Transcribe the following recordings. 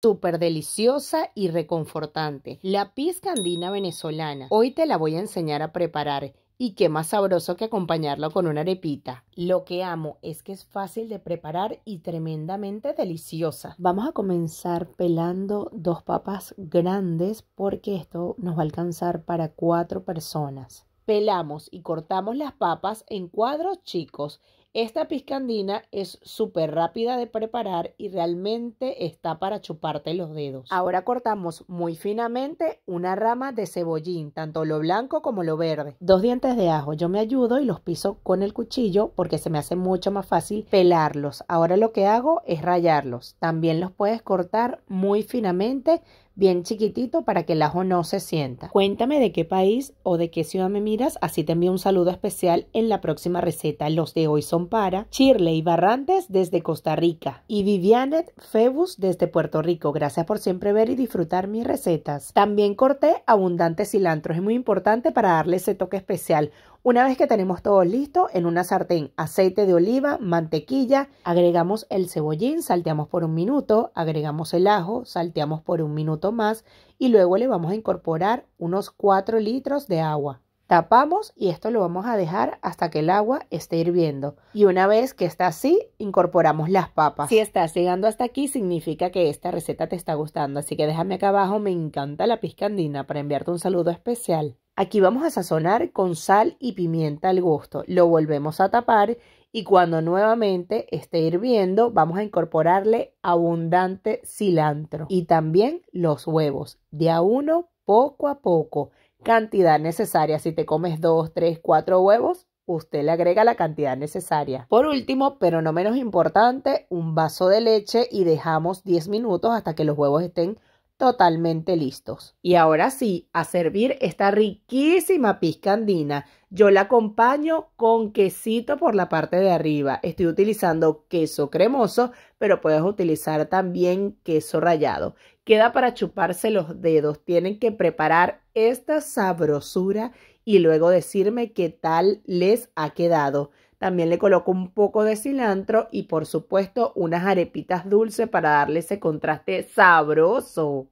Súper deliciosa y reconfortante. La pizca andina venezolana. Hoy te la voy a enseñar a preparar. Y qué más sabroso que acompañarlo con una arepita. Lo que amo es que es fácil de preparar y tremendamente deliciosa. Vamos a comenzar pelando dos papas grandes porque esto nos va a alcanzar para cuatro personas. Pelamos y cortamos las papas en cuadros chicos esta piscandina es súper rápida de preparar y realmente está para chuparte los dedos. Ahora cortamos muy finamente una rama de cebollín, tanto lo blanco como lo verde. Dos dientes de ajo, yo me ayudo y los piso con el cuchillo porque se me hace mucho más fácil pelarlos. Ahora lo que hago es rayarlos. También los puedes cortar muy finamente bien chiquitito para que el ajo no se sienta. Cuéntame de qué país o de qué ciudad me miras, así te envío un saludo especial en la próxima receta. Los de hoy son para y Barrantes desde Costa Rica y Vivianet Febus desde Puerto Rico. Gracias por siempre ver y disfrutar mis recetas. También corté abundante cilantro, es muy importante para darle ese toque especial. Una vez que tenemos todo listo, en una sartén aceite de oliva, mantequilla, agregamos el cebollín, salteamos por un minuto, agregamos el ajo, salteamos por un minuto más y luego le vamos a incorporar unos 4 litros de agua. Tapamos y esto lo vamos a dejar hasta que el agua esté hirviendo. Y una vez que está así, incorporamos las papas. Si estás llegando hasta aquí, significa que esta receta te está gustando. Así que déjame acá abajo, me encanta la piscandina para enviarte un saludo especial. Aquí vamos a sazonar con sal y pimienta al gusto. Lo volvemos a tapar y cuando nuevamente esté hirviendo vamos a incorporarle abundante cilantro y también los huevos de a uno poco a poco. Cantidad necesaria. Si te comes dos, tres, cuatro huevos, usted le agrega la cantidad necesaria. Por último, pero no menos importante, un vaso de leche y dejamos 10 minutos hasta que los huevos estén totalmente listos. Y ahora sí, a servir esta riquísima pizca andina. Yo la acompaño con quesito por la parte de arriba. Estoy utilizando queso cremoso, pero puedes utilizar también queso rallado. Queda para chuparse los dedos. Tienen que preparar esta sabrosura y luego decirme qué tal les ha quedado. También le coloco un poco de cilantro y por supuesto unas arepitas dulces para darle ese contraste sabroso.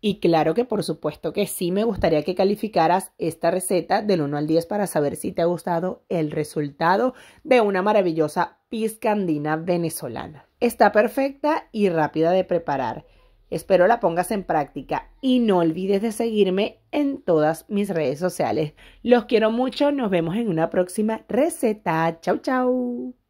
Y claro que por supuesto que sí me gustaría que calificaras esta receta del 1 al 10 para saber si te ha gustado el resultado de una maravillosa piscandina andina venezolana. Está perfecta y rápida de preparar. Espero la pongas en práctica y no olvides de seguirme en todas mis redes sociales. Los quiero mucho, nos vemos en una próxima receta. Chau, chau.